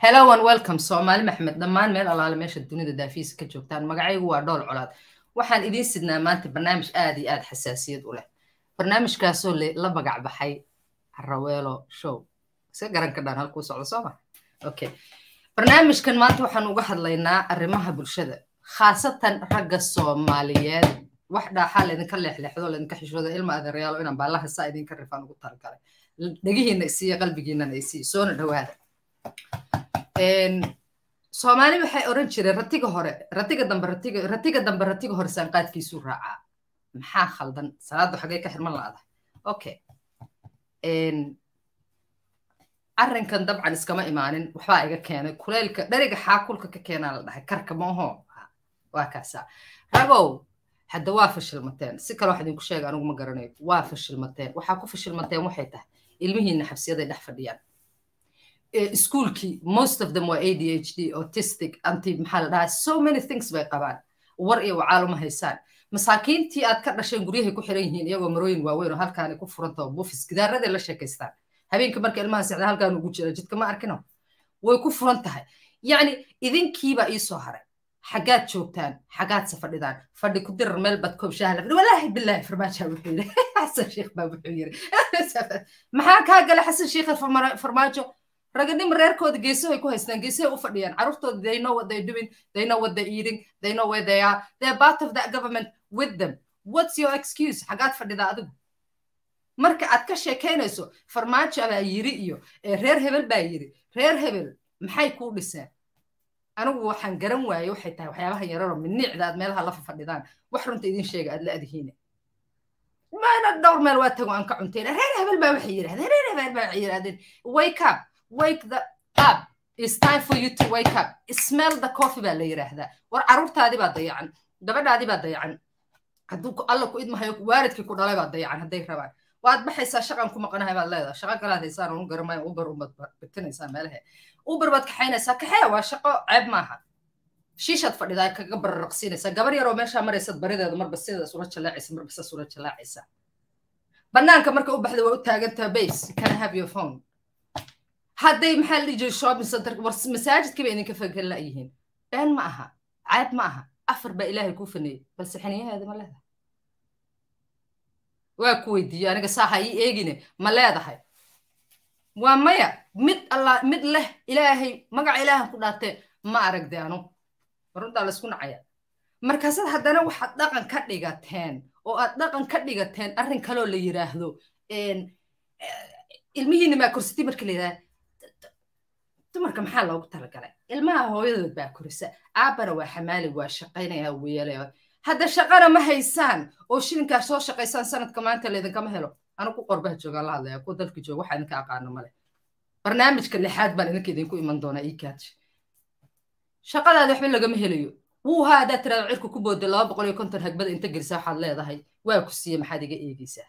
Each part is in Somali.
hello and welcome soomaali maxmed dhammaan meel allaale meesha dunida daafihiisa ka joogtaan magacaygu waa dhool colaad waxaan idiin sidnaa maanta barnaamij aada iyo aada xasaasiyad u leh barnaamijkaasoo la magac baxay raweelo show iska garan kadhaan halkuu socdo sooma okay barnaamijkan maanta waxaan uga hadlaynaa arrimaha bulshada khaasatan ragga soomaaliyeed wax dhaaxaa laydinka leexleexdo laydinka xishooda ilma adeerayaalo inaan baallaha saa idinka rifaan ugu talagalay dhegihiinna isiiya qalbigiinnana isii soona dhowaada soomaali waxay oran jireen ratiga hore ratiga dambe ratiga ratiga dambe ratiga hore saanqaadkiisuu raacaa maxaa khaldan salaaddu xagee ka xirman la okay arrinkan dabcan iskama imaanin waxbaa iga keenay kuleylka dheriga xaakulka ka keenaa la dhahay karka maaho waa kaasa ragow hadda waa fashilmateen si kale wax idinku sheega anigu ma garanayo waa fashilmateen waxaa ku fashilmateen waxay tahay ilmihiina xabsiyaday dhex fadhiyaan ischoolkii eh, most of them waa a d h d autistic anti maxaa la dhahaa so many things bay qabaan war iyo wacaal uma haysaan masaakiintii aad ka dhasheen guryahay ku xiran yihiin iyagoo marooyin waaweyn oo halkaani ku furantaho bufis gidaaraday la sheekaystaan habeenkii marka ilmaha sixda halkaan ugu jira jidka ma arkino way ku furan tahay yacni idinkiibaa iisoo haray xaggaad joogtaan xaggaad safadhidaan fadhi ku dirar meel bad koob shaaha walaahi bilaahi farmaaja wuxuu yidhi xasan sheekh baa wuxuu yidhi maxaa kaa gala xasan sheekh farmaajo raganimo reerkooda geesahoy ku haystaan geesahay u fadhiyaan carruurtooda they know what they're doing they know what they're eating they know where they are they're part of that government with them what's your excuse xagaad fadhidaa adigu marka aad ka sheekaynayso farmaajo baa yiri iyo reer hebel baa yiri reer hebel maxay kuu dhiseen anigu waxaan garan waaye waxay tahay waxyaabaha yararoo minicda aad meelaha lafa fadhidaan wax runta idin sheega aad la adhiine maana dhowr meel waa tago aan ka cuntayn reer hebel baa waxay yidhahdeen reer hebel baa waxay yidhahdeen waykaab wake the up it's time for you to wake up smell the coffee baa la yiraahdaa war carruurtaadii baa dayacan gabadhaadii baa dayacan hadduu alla ku idmahayo waalidkii ku dhalay baa dayacan hadday rabaan waad baxaysaa shaqan ku maqanahay baad leedahay shaqa kalaad haysaan unu garamay uber ubaad bitinaysaa meelahe uber baad kaxaynaysaa kaxee waa shaqo ceeb maaha shiishaad fadhidaa kaga bararaqsiinaysaa gabar yaroo meeshaa maraysaad barideeda marba sidaas ula jalaacaysa marba sidaas ula jalaacaysaa bannaanka marka u baxda waa u taagantaa base can have your phone hadday maxaa la jira shopping centerka war masaajidkaba idinka fankan la'yihiin been ma aha caad ma aha afar baa ilaahay kuu faneeyey balse xiniyaheeda ma leedahay waa ku weydiiyo aniga saaha ii eegine ma leedahay waa maya mid alla mid leh ilaahay magaca ilaahan ku dhaartee ma aragde anu runtaa laysku nacaya markaasaad haddana waxaad dhaqan ka dhigateen oo aad dhaqan ka dhigateen arrin kaloo la yiraahdo ilmihiinna maa korsatay marka la yidhaha dumarka maxaa loogu talagalay ilmaha hooyadood baa korisa aabbana waa xamaali waa shaqaynaya weelaya hadda shaqana ma haysaan oo shilinkaa soo shaqaysaan sanadka maanta laydinkama helo anigu qorbaa joogaan la hadlaya kuwa dalka jooga waxaa idinka aqaano male barnaamijka lixaad baan idinka idinku iman doonaa ikaaj shaqadaada waxba lagama helayo wuu haa haddaad tiraado cirka ku booda laba boqol iyo konton hagbada inta gelisaa waxaad leedahay waa ku siiye maxaad iga eegeysaa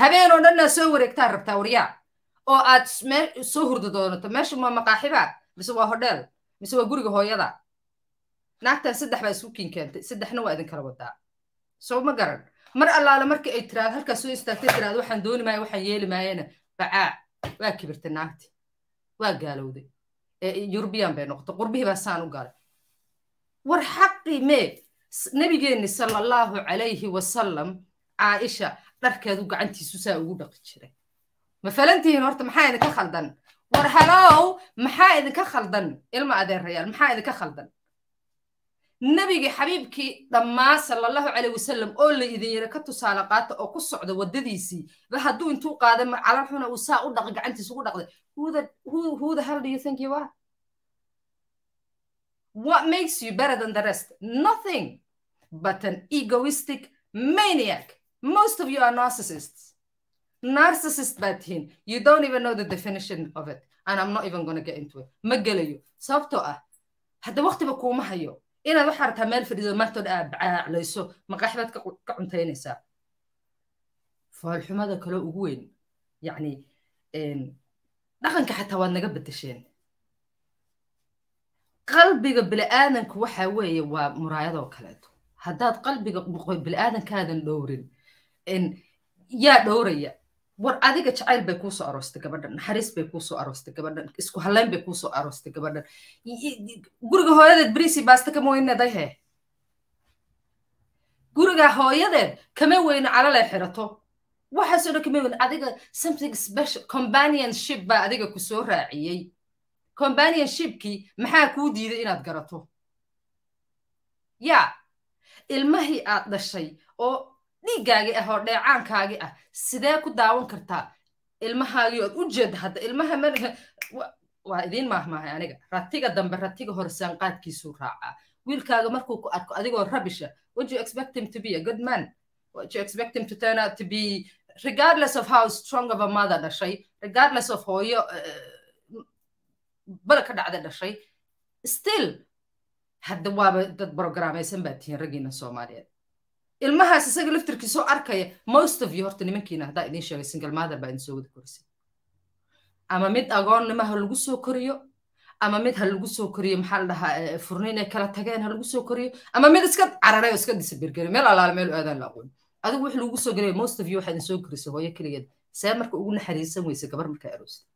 habeen oo dhannaa soo wareegtaa rabtaa waryaa oo aad soo hurdi doonato meesha waa maqaaxiba mise waa hodheel mise waa guriga hooyada naagtan saddex baa isku kiin keentay saddexna waa idinkala wadaa soo ma garan mar allaale marka ay tiraado halkaas soo istaagtay tiraado waxaan dooni maaya waxaan yeeli maayana bacaa waa kibirtay naagti waa gaalowday yurubiyan bay noqotay qurbihii baa saan u galay war xaqii mee nabigeenni sala allahu calayhi wasalam caaisha dharkeedu gacantiisu saa ugu dhaqi jiray mafalantii horta maxaa idinka khaldan war halow maxaa idinka khaldan ilma adeerayaal maxaa idinka khaldan nebigii xabiibkii dhammaa salallahu caleyh wasalam oo la idin yara ka tusaale qaata oo ku socda waddadiisii ba hadduu intuu qaaday ma calan xuna uu saa u dhaqay gacantiisa ugu dhaqday who the hell do what makes you better than the rest nothing but an egoistic maniac most of you are narcissists narcissist baad tihiin you don't even know the definition of it and i'm not even gonna get into it ma gelayo sababtoo ah hadda waqtiba kuuma hayo inaad waxaa rabtaa meel fadhiido martood aad bacaaclayso maqaaxibaad ka cuntaynaysaa foolxumada kale ugu weyn yacni dhaqanka xataa waad naga bedesheen qalbiga bili aadanka waxaa weeye waa muraayadoo kaleeto haddaad qalbiga bili bini'aadankaadan dhowrin yaa dhowraya war adiga jacayl bay kuusoo aroostay gabadhan naxariis bay kuusoo aroostay gabadhan isku haleyn bay kuusoo aroostay gabadhan guriga hooyadeed beriisi baaste kama weyneeday guriga hooyadeed kama weyno calalay xirato waxaasoo dhan kama weyne adiga something special companionship baa adiga kusoo raaciyey companionshipkii maxaa kuu diiday inaad garato yaa ilmahii aad dhashay oo dhiiggaagii ah oo dheecaankaagi ah sidee ku daawan kartaa ilmahaagii ood u jeedda hadda ilmaha waa idiin maahmaahay aniga ratiga dambe ratiga horsaan qaadkiisuu raacaa wiilkaaga markuu ku arko adigoo rabisha what you expect him to be a good man what you expect him to turn out to be regardless of how strong of a mother dhashay regardless of hooyo eh, bala ka dhacda dhashay still hadda waaba dad programaysan baa tihiin raggiina soomaaliyeed ilmahaas isaga laftirkiisoo arkaya most of you horta nimankiina haddaa idiin sheegay single mother baa idin soo wada korisay ama mid agoonnimo ha lagu soo koriyo ama mid ha lagu soo koriyo maxaa la dhahaa eh, furniin ay kala tageen ha lagu soo koriyo ama mid iska cararay oo iska disabirgaray meel alaala meel aadaan la aqoon adigu wix lagu soo gelaya most of you waxaa idin soo korisay hooyo keligeed see marka ugu naxariisan weyse gabar markaa aroostay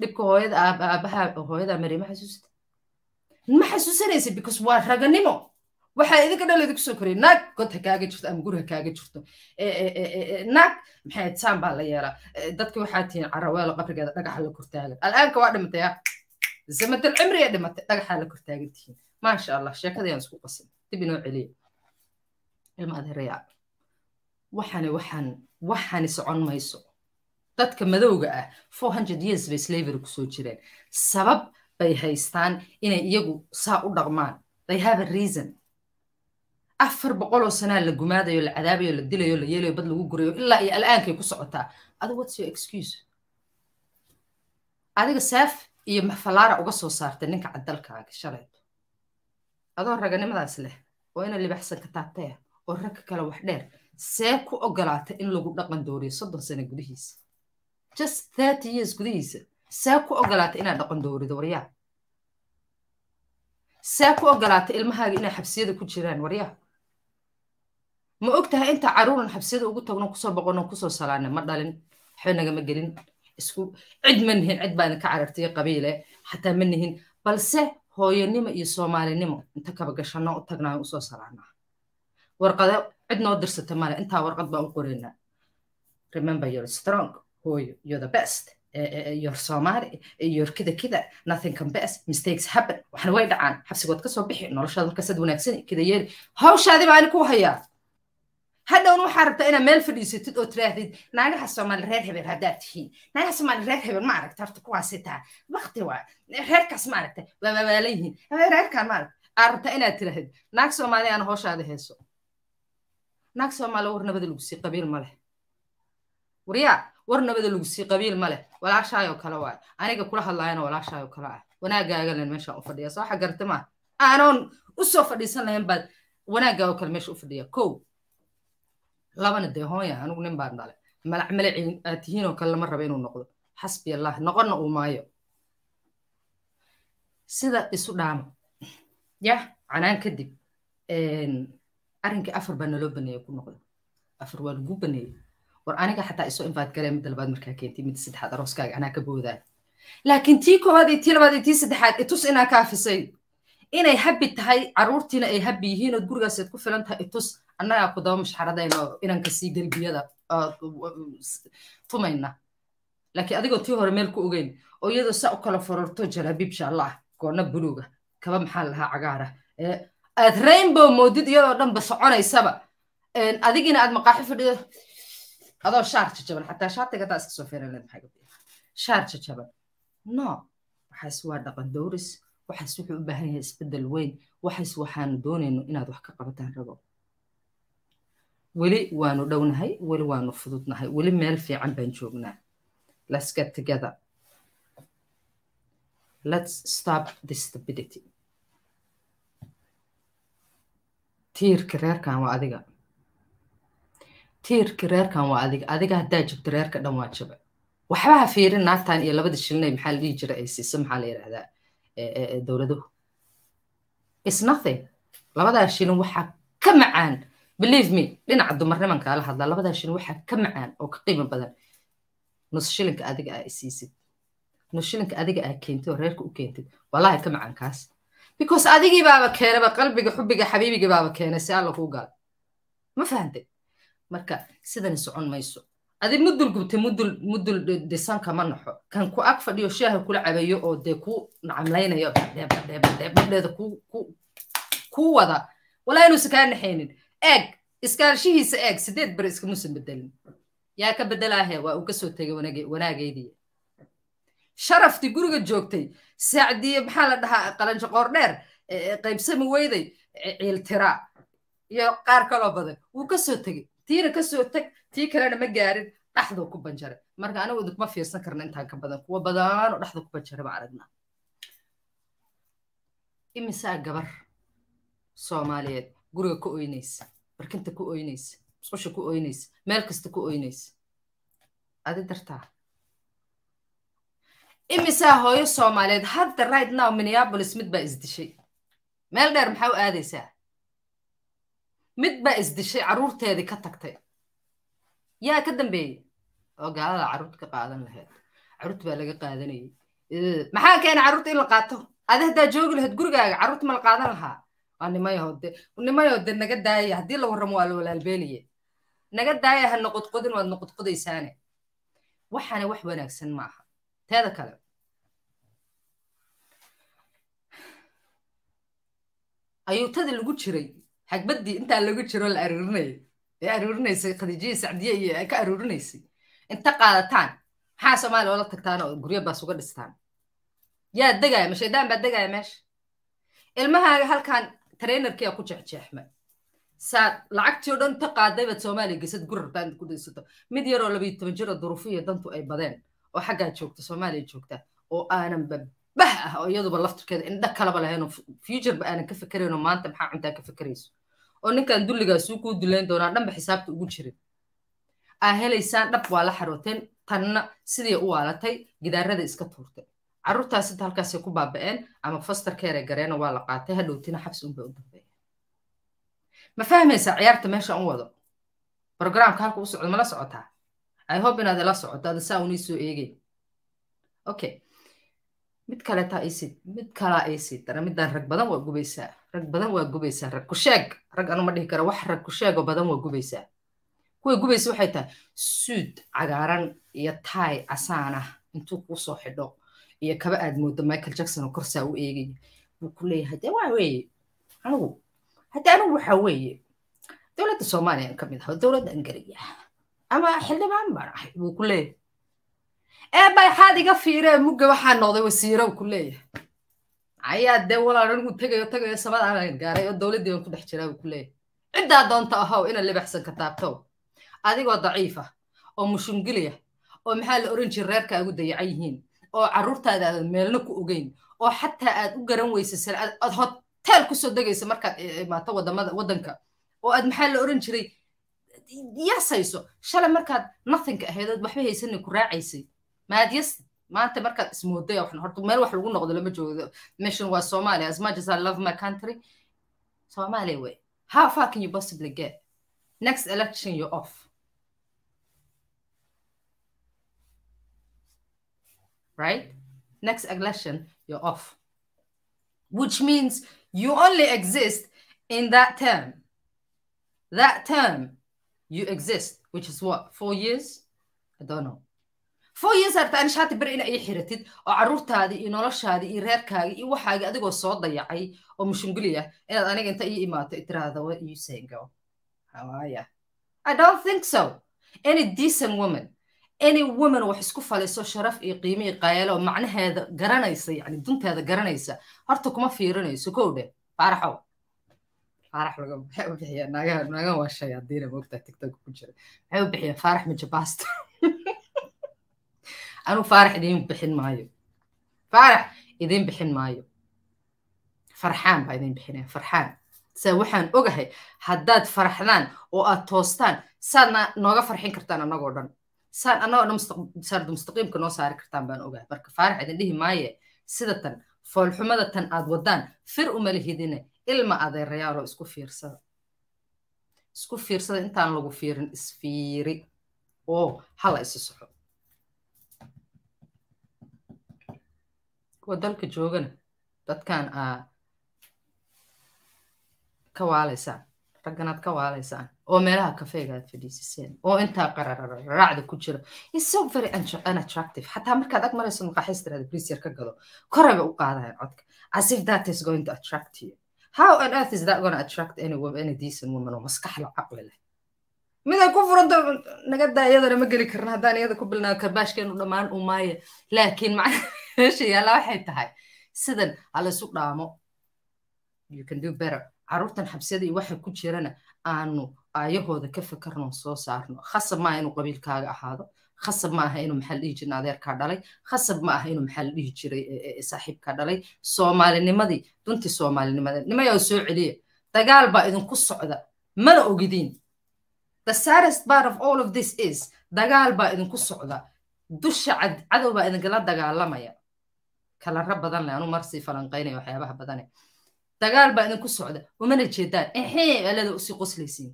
dhibka hooyada aabaha hooyada mariima xasuusata ma xasuusanaysa because waa raganimo waxaa idinka dhal idinku soo koraya naag god ha kaaga jirto ama guri ha kaaga jirto eh, eh, eh, naag maxay saan baa la yeelaa dadki waxaa tihiin caraweelo qabrigeeda dhagaxa la kortaagan al'aanka waa dhimatay ha ah, zamadal dhimatay dhagaxaa la kortaagan tihiin maasha allah sheekadayaan isku qasin dib inoo celiya ilma waxani waxaan waxani socon mayso dadka madowga ah four hundred years bay slavery kusoo jireen sabab bay haystaan inay iyagu saa u dhaqmaan they have a reason afar boqoloo sanaa la gumaadayo la cadaabayo la dilayo la yeelayo bad lagu gurayo ilaa iyo al'aankay ku socotaa adiga what's your excuse adiga saaf iyo maxfalaara uga soo saartay ninka cadalkaaga shalayto adoo raganimadaas leh oo ina libaxsan ka taabtaya oo ragka kale wax dheer see ku ogolaata in lagu dhaqan dooriyo soddon sana gudihiisa just thirty years gudihiisa see ku ogolaatay inaad dhaqan doorido waryaa see ku ogolaatay ilmahaaga inay xabsiyada ku jiraan waryaa ma ogtahay inta caruuran xabsiyada ugu tagno kusoo boqono kusoo salaana ma dhalin waxba nagama gelin isku cid ma nihin cid baa idinka carartiyo qabiile xataa ma nihin balse hooyonimo iyo soomaalinimo inta kaba gashanno u tagnaayo usoo salaanaa warqada cid noo dirsata male intaa warqad baan u qoraynaa remember your strong hooyo you're the best eh, eh, eh, your somali your kida kida nothing can mistakes happen waxna way dhacaan xabsigood ka bixi noloshaada markaasaad wanaagsan kida yeeli hawshaadi baa ku hayaa hadhown waxaa rabtaa inaa meel fadhiisatid oo tiraahdid naagaha soomaali reer hebel haddaad tihiin naagaha soomaali reer hebel ma aragta horta kuwaasi taa wakti waa reerkaas ma aragta waa waawaalan yihiin reerkaan ma aragta aad inaad tirahdid naag soomaali aana hooshaada heeso naag soomaali war nabada lagu sii qabiil ma waryaa war nabada lagu sii qabiil ma leh kale waay aniga kula hadlaayana walaashaayoo kale ah wanaagaaga len meeshaan u fadhiya soo xagarta maa aanoon usoo fadhiisan lahayn baad wanaaggaa oo kale meesha u fadhiya kow labana dee hooya anugu nin baan dhale malac malaci aad tihiinoo kale lama raba inuu noqdo xasbi allah noqonna uu maayo sida isu dhaamo yah canaan kadib arrinkii afar baa naloo baneeya ku noqda afar waa lagu baneeyey war aniga xataa isoo infaad galee midda labaad markaa keentay midda saddexaad arooskaaga anaa ka boodaayo laakiin tii koowaad iyo tii labaad iyo tii saddexaad itus inaa kaafisay inay habbi tahay caruurtiina ay habbi yihiin oo gurigaaseed ku filan tahay itus annagaa kudaba mashxaradayno inanka sii galbiyada tumayna laakiin adigoo tii hore meel ku ogeyn oo iyadoo saa u kala fororto jalabiib shaallaah goonna buluuga kaba maxaa lahaa cagaara aad rainbow moodid iyadoo dhanba soconaysaba adigina aad maqaaxi fadhido adoo shaar jajaban xataa shaatiga taa iska soo shaar jajaban no waxaas waa dhaqan dowris waxaas wuxuu u baahan yahay isbeddel weyn waxaas waxaanu doonayno inaad wax ka qabataan ragow weli waanu dhownahay weli waanu fududnahay weli meel fiican baan joognaa let's get together let's stop this stability tiirka reerkan waa adiga tiirka reerkan waa adiga adiga haddaa jabto reerka dhan waa jaba waxba fiirin naagtan iyo labada shilinay maxaa la dhihi jira ay siisa maxaa la yidhahdaa e, e, e, dowladuhu is nothing labadaa shilin waxaa ka macaan believe me dhinaca dumarnimanka la hadlaa labadaa shilin waxaa ka macaan oo ka qiimo badan nus shilinka adiga aa isiisid nus shilinka adiga aa keentid oo reerka u keentid wallaahi ka macaan kaas because adigii baaba keenaba qalbiga xubbiga xabiibigii baaba keenay si alla kuu gala ma fahamtay marka sidani socon mayso adi mudul gubtay mudul mudul dhisanka ma naxo kan ku ag fadhiyo shaaha kula cabayo oo dee ku nacamlaynayo badheebadheebadheebadheeda ku wada walaa inuusan kaa naxaynin eeg iskaashihiisa eeg sideed bar iskamusan bedelin yaa ka bedelaahe waa uu ka tegay wanaagaydiya sharaftii guriga joogtay saacdiye maxaa la dhahaa qalanjo qoordheer e, e, qaybsami weyday e, ciiltira iyo qaar kaloo badan wuu kasoo tegay tiina kasoo soo teg tii kalena ma gaarin dhaxduu ku banjaray marka anigu idikuma fiirsan karna intaan ka badan kuwa badanoo dhaxda ku banjaray ba aragnaa imisaa gabar soomaaliyeed guriga ka oynaysa barkinta ku oynaysa musqusha ku oynaysa meel kasta ku oynaysa adi dartaa imisaa hooyo soomaaliyeed hadda right now minneabolis mid baa isdishay meel dheer maxaa u aadaysaa mid baa isdishay caruurteedii ka tagtay yaa ka dambeeyey oo gaalada carruurta ka qaadan lahayd carruurta baa laga qaadanayay maxaa keena caruurta in la qaato adi haddaa joogi lahayd gurigaaga carruurta ma la qaadan lahaa animayahode nimayaode naga daaye haddii la warramo waa la walaalbeeliye naga daaya ha noqodqodin waad noqodqodaysaane waxaana wax wanaagsan ma aha teeda kale ayuutada lagu jiray xagbadii intaa lagu jiro la aruurinayay ee aruurinaysay khadiijiyii sacdiye iyo ay ka aruurinaysay inta qaadataan maxaa soomaaliya oola tagtaan oo guryo baas uga dhistaan yaa degaaya mashaydan baa degaaya meesha ilmahaaga halkaan trainerkia ku jexjeexma saad lacagtii o dhan ta qaaday baad soomaaliya gesad gur rabtaa ku daysato mid yaroo labayo toban jir oo duruufiya dantu ay badeen oo xaggaa joogta soomaaliya joogta oo aanan bah ah oo iyaduba laftirkeeda indha kalaba lahaynoo futureba aanan ka fikeraynoo maanta maxaa cuntaa ka fikerayso oo ninkan dulligaasuu kuu dulayn doonaa dhanba xisaabta ugu jirin aa helaysaan dhab waa la xarooteen tanna siday u waalatay gidaarada iska tuurtay caruurtaas inta halkaasay ku baaba'een ama foster care gareeno waa la qaatay hadhowtina xabsi unbay u dambeeya ma fahmaysaa ciyaarta meesha an wado programka halka u socdo mala socotaa i hope inaad la socoto ada saa unii soo eegeyn okay mid kaleetaa iisii mid kalaa iisii dara midaan rag badan waa gubaysaa rag badan waa gubaysaa rag kusheeg rag anuma dhihi kara wax rag kusheegoo badan waa gubaysaa kuway gubaysa waxay tahay suud cagaaran iyo taay casaan ah intuu kuu xidho iyo kaba aad moodo michael jackson oo korsaa u eegay buu ku leeyahay dee waa weeye anigu haddii anigu waxaa weeye dowladda soomaaliya aan ka aho dowladda angariya ama xildhibaan baan ahay buu ku leeyahay eeba waxaad iga fiiree mugga waxaa noqday wasiiro ku leeyahay ayaa dee walaal anigu tegayo tegayo samadaan gaaray oo dowladdii baan ku dhex jiraa buu ku leeyahay ciddaa doonta ahow inaad lebaxsan ka taabtow adigoo daciif ah, oo mushungiliya oo maxaa la oran jiray reerka agu dayacan yihiin oo caruurtaada aadan meelna ku ogeyn oo xataa aad u garan weysasan aad hotel kusoo degaysa markaad imaato e, e, wadamada waddanka oo aad maxaa la oran jiray yasayso shalay markaad nothinka ahaydood waxba haysanay ku raacaysay maad yas maanta markaad ismooday waxan horta meel wax lagu noqdo lama joogo meshan waa soomaaliya as much as i love my country soomaaliya way how far can you possibly get next election you're off right? Next aggression, you're off, which means you only exist in that term. That term, you exist, which is what, four years? I don't know. four years harta anshaati ber ina ii xiratid oo carruurtaadii iyo noloshaadii iyo reerkaagii iyo waxaagii adigoo soo dayacay oo mushunguli ah inaad aniga inta ii imaato itiraahda wa iyo sengo hawaya i don't think so any decent woman any woman wax isku falayso sharaf iyo qiimo iyo qaayalo macnaheeda garanaysa yani dunteeda garanaysa horta kuma fiirinayso kow dhe faaraxow waxay u bixiyaan naagaha naagan waa shay haddiina moogtaa tiktok ku jira waxay u bixiyaan faarax mijabaasta anuu faarax idiin bixin maayo faarax idiin bixin maayo farxaan baa idiin bixinaya farxaan saa waxaan ogahay haddaad faraxdaan oo aad toostaan saadna nooga farxin kartaan annagoo dhan anagoo dhan mustaqiimka noo saari kartaan baan ogaa marka faarax idin dhihi maaye sida tan foolxumada tan aad waddaan fir umalahidine ilma adeerayaaloo isku fiirsada isku fiirsada intaan lagu fiirin isfiiri oo hala isi soco kuwa dalka joogana dadkan aa ka waalaysaan ragganaad ka waalaysaan oo meelaha kafeega aad fadhiisiseen oo intaa qararacda ku jira so very unattractive xataa markaad ag marayso maqaaxiistiraada brisyar ka gado koraba u qaadayan codka as if that is going to attract you how on earth is that going attract any woman any decent woman oo maskax la caqli leh miday ku furanto nagadaa iyadana ma geli karna haddaan iyada ku bilnaa karbaashkeenu dhammaan umaaye laakiin macna meesha yaala waxay tahay sidan ha laysu dhaamo you can do better caruurtan xabsiyadii waxa ku jirana aanu aayahooda ka fakarno soo saarno khasab maaha inuu qabiilkaaga ahaado khasab maaha inuu maxaa dhihi jirna adeerkaa dhalay khasab ma aha inuu maxaa dhihi jiray e, e, e, saaxiibkaa dhalay soomaalinimadii duntii soomaalinimada nimayaa soo celiya dagaal baa idinku socda mana ogidiin the saddest part of all of this is dagaal baa idinku socda dusha cadow baa idinkala dagaalamaya kalara rab badan leh anu marsii falanqaynaya waxyaabaha badane dagaal baa idinku socda umana jeedaan exee alada usii qoslaysiin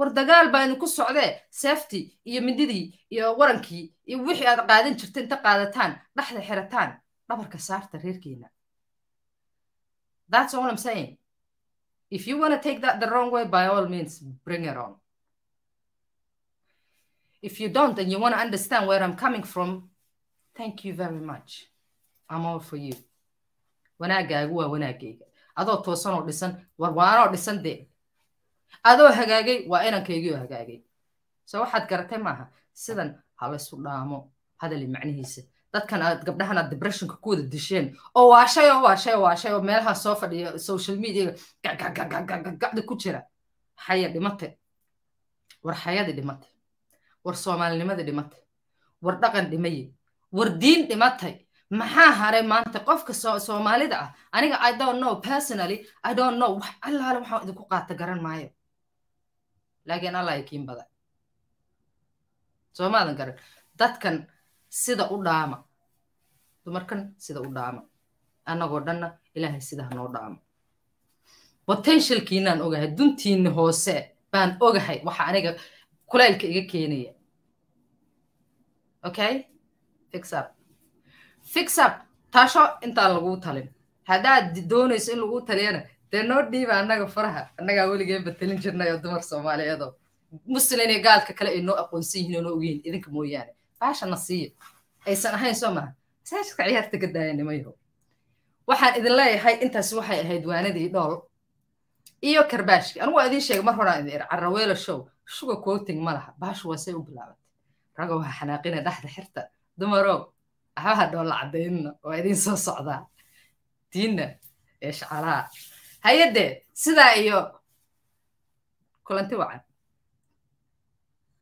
war dagaal baa idinku socdee seeftii iyo mididii iyo warankii iyo wixii aad qaadan jirta inta qaadataan dhexda xirataan dhabarka saarta reerkeena If you want take that the wrong way, by all means, bring it on. If you don't and you want understand where I'm coming from, thank you very much. I'm all for you wanaagaagu waa wanaagayga adoo toosan oo dhisan warwaanoo dhisan dee adoo hagaagay waa inankaygii oo hagaagay so waxaad garatay maaha sidan halaysu dhaamo hadali macnihiisa dadkan aad gabdhahan aad dibressionka ku wada disheen oo waashay oo waashay oo waashay oo meelaha soo fadhiya social mediaga gacgacgacgacgacda ku jira xaya dhimatay war xayadi dhimatay war soomaalinimadi dhimatay war dhaqan dhimaye war diin dhimatay maxaa haray maanta qofka soomaalida ah aniga i don't know personally i don't know wax allaale waxaan idinku qaata garan maayo laakiin allah kiin badan soomaadan garan dadkan sida u dhaama dumarkan sida u dhaama annagoo dhanna ilaahay sidaha noo dhaama botenshilkiinaan ogahay duntiina hoose baan ogahay waxa aniga kulaylka iga keenaya okay fix up fixup tasho intaan laguu talin haddaad doonayso in lagu taliyana dee noo dhiiba annaga faraha annagaa weligeen batelin jirnay oo dumar soomaaliyeedoo muslim iyo gaalka kale ay noo aqoonsan yihiin oo noo ogyihin idinka mooyaane baashana siiya aysan ahayn soo maha masaajidka ciyaarta ka daayanima waxaan idin leeyahay intaasi waxay ahayd waanadii dhool iyo karbaashkii anigu waa idiin sheegay mar horaan idin ir caraweelo show sugar coating ma laha baashu waa say u bilaabatay raga waxaa xanaaqina dhexda xirta dumarow ha dhoolla caddaynno waa idiin soo socdaa diinna ee shacalaha hay-adde sidaa iyo kulanti wacan